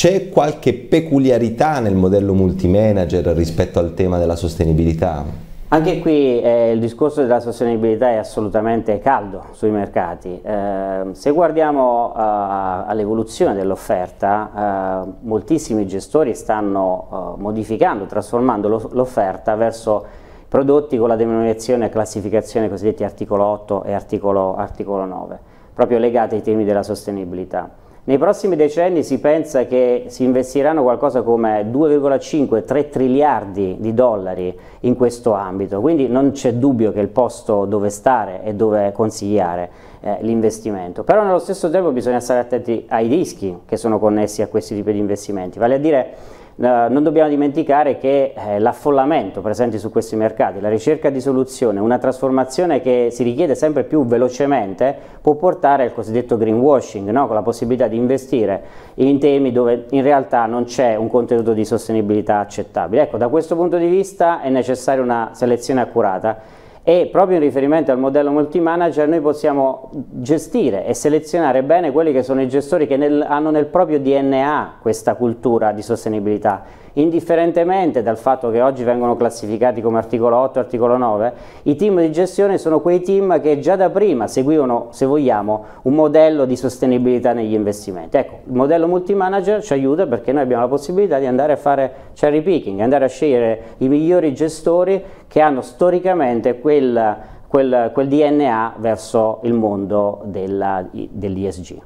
C'è qualche peculiarità nel modello multimanager rispetto al tema della sostenibilità? Anche qui eh, il discorso della sostenibilità è assolutamente caldo sui mercati. Eh, se guardiamo eh, all'evoluzione dell'offerta, eh, moltissimi gestori stanno eh, modificando, trasformando l'offerta verso prodotti con la denominazione e classificazione cosiddetti articolo 8 e articolo, articolo 9, proprio legati ai temi della sostenibilità. Nei prossimi decenni si pensa che si investiranno qualcosa come 2,5-3 triliardi di dollari in questo ambito, quindi non c'è dubbio che il posto dove stare e dove consigliare eh, l'investimento. Però nello stesso tempo bisogna stare attenti ai rischi che sono connessi a questi tipi di investimenti, vale a dire eh, non dobbiamo dimenticare che eh, l'affollamento presente su questi mercati, la ricerca di soluzione, una trasformazione che si richiede sempre più velocemente può portare al cosiddetto greenwashing, no? con la possibilità di investire in temi dove in realtà non c'è un contenuto di sostenibilità accettabile. Ecco, da questo punto di vista è necessaria una selezione accurata e proprio in riferimento al modello multi-manager noi possiamo gestire e selezionare bene quelli che sono i gestori che nel, hanno nel proprio DNA questa cultura di sostenibilità, indifferentemente dal fatto che oggi vengono classificati come articolo 8, articolo 9, i team di gestione sono quei team che già da prima seguivano, se vogliamo, un modello di sostenibilità negli investimenti. Ecco, il modello multi-manager ci aiuta perché noi abbiamo la possibilità di andare a fare cherry picking, andare a scegliere i migliori gestori che hanno storicamente quel, quel, quel DNA verso il mondo dell'ISG.